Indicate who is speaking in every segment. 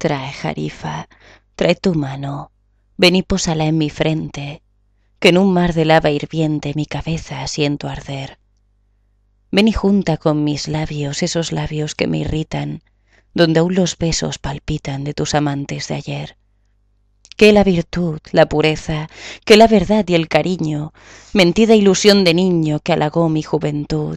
Speaker 1: Trae, Jarifa, trae tu mano, ven y pósala en mi frente, que en un mar de lava hirviente mi cabeza siento arder. Ven y junta con mis labios esos labios que me irritan, donde aún los besos palpitan de tus amantes de ayer. Que la virtud, la pureza, que la verdad y el cariño, mentida ilusión de niño que halagó mi juventud,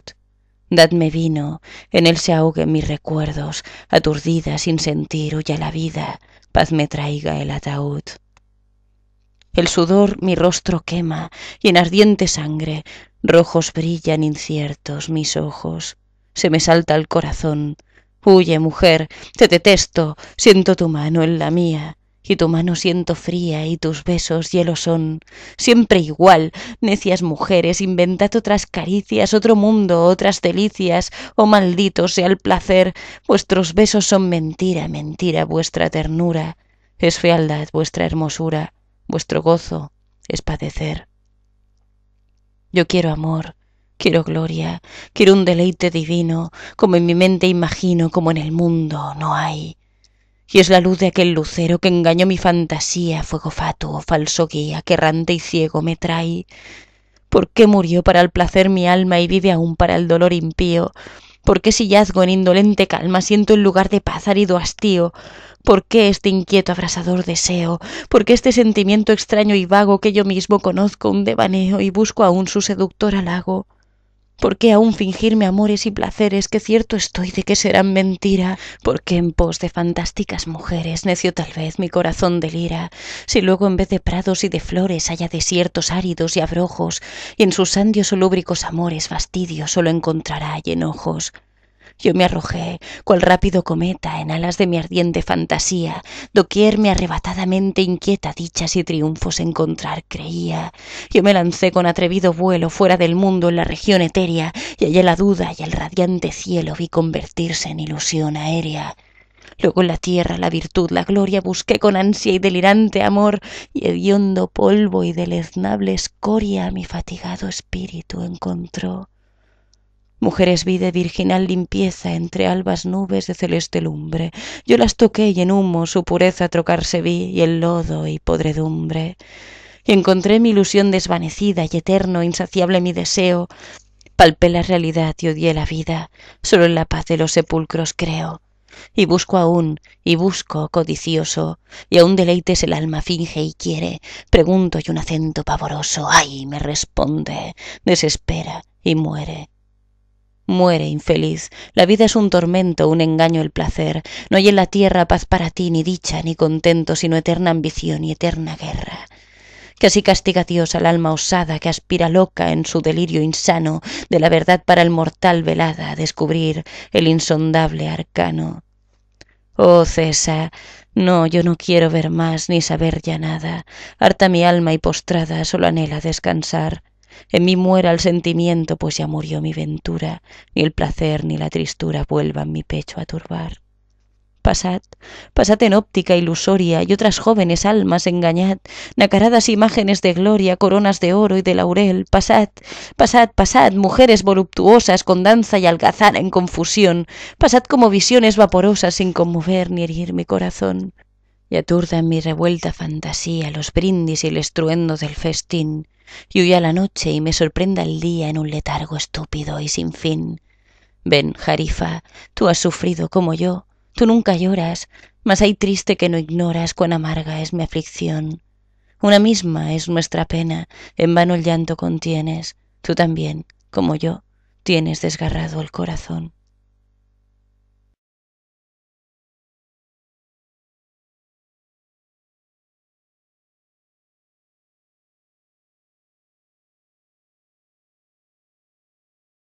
Speaker 1: Dadme vino, en él se ahoguen mis recuerdos, aturdida sin sentir huya la vida, paz me traiga el ataúd. El sudor mi rostro quema y en ardiente sangre rojos brillan inciertos mis ojos. Se me salta el corazón. Huye, mujer, te detesto, siento tu mano en la mía y tu mano siento fría y tus besos hielo son. Siempre igual, necias mujeres, inventad otras caricias, otro mundo, otras delicias, oh maldito sea el placer, vuestros besos son mentira, mentira vuestra ternura, es fealdad vuestra hermosura, vuestro gozo es padecer. Yo quiero amor, Quiero gloria, quiero un deleite divino, como en mi mente imagino, como en el mundo no hay y es la luz de aquel lucero que engañó mi fantasía, fuego fatuo, falso guía, que errante y ciego me trae. ¿Por qué murió para el placer mi alma y vive aún para el dolor impío? ¿Por qué si yazgo en indolente calma siento el lugar de paz árido hastío? ¿Por qué este inquieto abrasador deseo? ¿Por qué este sentimiento extraño y vago que yo mismo conozco un devaneo y busco aún su seductor halago? ¿Por qué aún fingirme amores y placeres que cierto estoy de que serán mentira? ¿Por qué en pos de fantásticas mujeres necio tal vez mi corazón delira? Si luego en vez de prados y de flores haya desiertos áridos y abrojos, y en sus andios olúbricos amores fastidio solo encontrará y enojos. Yo me arrojé, cual rápido cometa, en alas de mi ardiente fantasía, doquier arrebatadamente inquieta dichas y triunfos encontrar creía. Yo me lancé con atrevido vuelo fuera del mundo en la región etérea, y allá la duda y el radiante cielo vi convertirse en ilusión aérea. Luego la tierra, la virtud, la gloria busqué con ansia y delirante amor, y hediondo polvo y deleznable escoria mi fatigado espíritu encontró. Mujeres vi de virginal limpieza entre albas nubes de celeste lumbre. Yo las toqué y en humo su pureza trocarse vi y el lodo y podredumbre. Y encontré mi ilusión desvanecida y eterno, insaciable mi deseo. Palpé la realidad y odié la vida. Solo en la paz de los sepulcros creo y busco aún, y busco, codicioso, y aún deleites el alma finge y quiere, pregunto y un acento pavoroso, ay, me responde, desespera y muere. Muere, infeliz. La vida es un tormento, un engaño el placer. No hay en la tierra paz para ti, ni dicha, ni contento, sino eterna ambición y eterna guerra. Que así castiga Dios al alma osada que aspira loca en su delirio insano de la verdad para el mortal velada a descubrir el insondable arcano. Oh César, no, yo no quiero ver más ni saber ya nada. Harta mi alma y postrada solo anhela descansar. En mí muera el sentimiento, pues ya murió mi ventura, ni el placer ni la tristura vuelvan mi pecho a turbar. Pasad, pasad en óptica ilusoria y otras jóvenes almas engañad, nacaradas imágenes de gloria, coronas de oro y de laurel, pasad, pasad, pasad, mujeres voluptuosas con danza y algazara en confusión, pasad como visiones vaporosas sin conmover ni herir mi corazón, y aturda en mi revuelta fantasía los brindis y el estruendo del festín, y huya la noche y me sorprenda el día en un letargo estúpido y sin fin. Ven, Jarifa, tú has sufrido como yo, tú nunca lloras, mas hay triste que no ignoras cuán amarga es mi aflicción. Una misma es nuestra pena, en vano el llanto contienes, tú también, como yo, tienes desgarrado el corazón.